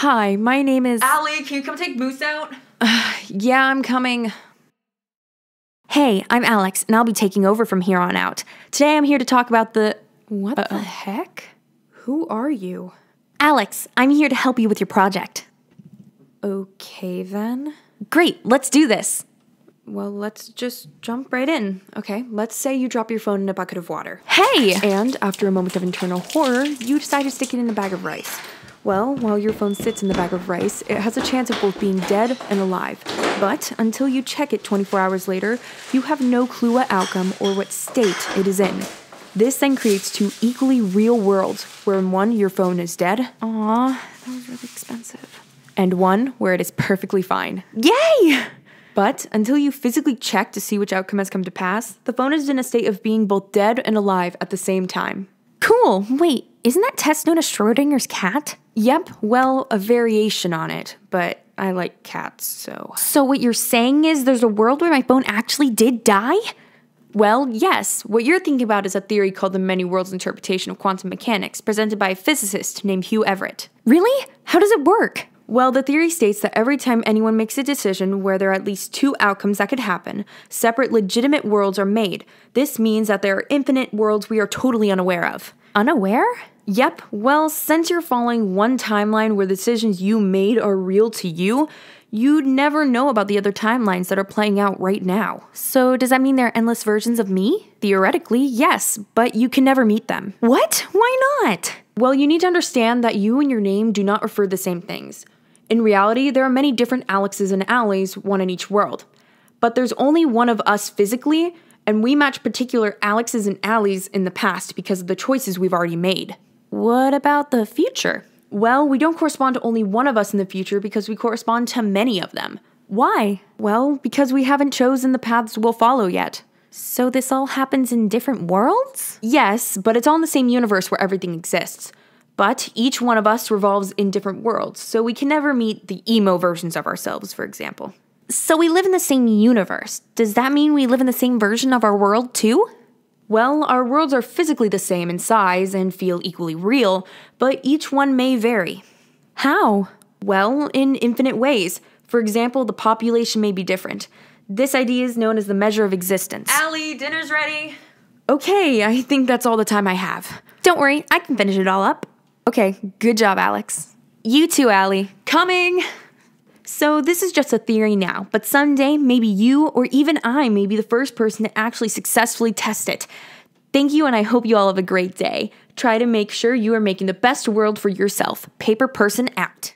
Hi, my name is. Allie, can you come take Moose out? Uh, yeah, I'm coming. Hey, I'm Alex, and I'll be taking over from here on out. Today I'm here to talk about the. What uh the heck? Who are you? Alex, I'm here to help you with your project. Okay, then. Great, let's do this. Well, let's just jump right in. Okay, let's say you drop your phone in a bucket of water. Hey! And after a moment of internal horror, you decide to stick it in a bag of rice. Well, while your phone sits in the bag of rice, it has a chance of both being dead and alive. But until you check it 24 hours later, you have no clue what outcome or what state it is in. This then creates two equally real worlds, where in one your phone is dead. Aw, that was really expensive. And one where it is perfectly fine. Yay! But until you physically check to see which outcome has come to pass, the phone is in a state of being both dead and alive at the same time. Cool, wait, isn't that test known as Schrodinger's cat? Yep, well, a variation on it, but I like cats, so. So, what you're saying is there's a world where my phone actually did die? Well, yes. What you're thinking about is a theory called the many worlds interpretation of quantum mechanics, presented by a physicist named Hugh Everett. Really? How does it work? Well, the theory states that every time anyone makes a decision where there are at least two outcomes that could happen, separate legitimate worlds are made. This means that there are infinite worlds we are totally unaware of. Unaware? Yep, well, since you're following one timeline where decisions you made are real to you, you'd never know about the other timelines that are playing out right now. So, does that mean there are endless versions of me? Theoretically, yes, but you can never meet them. What? Why not? Well, you need to understand that you and your name do not refer to the same things. In reality, there are many different Alexes and Allies, one in each world. But there's only one of us physically, and we match particular Alexes and Allies in the past because of the choices we've already made. What about the future? Well, we don't correspond to only one of us in the future because we correspond to many of them. Why? Well, because we haven't chosen the paths we'll follow yet. So this all happens in different worlds? Yes, but it's all in the same universe where everything exists. But each one of us revolves in different worlds, so we can never meet the emo versions of ourselves, for example. So we live in the same universe. Does that mean we live in the same version of our world, too? Well, our worlds are physically the same in size and feel equally real, but each one may vary. How? Well, in infinite ways. For example, the population may be different. This idea is known as the measure of existence. Allie, dinner's ready! Okay, I think that's all the time I have. Don't worry, I can finish it all up. Okay, good job, Alex. You too, Allie. Coming! So, this is just a theory now, but someday maybe you or even I may be the first person to actually successfully test it. Thank you, and I hope you all have a great day. Try to make sure you are making the best world for yourself. Paper person out.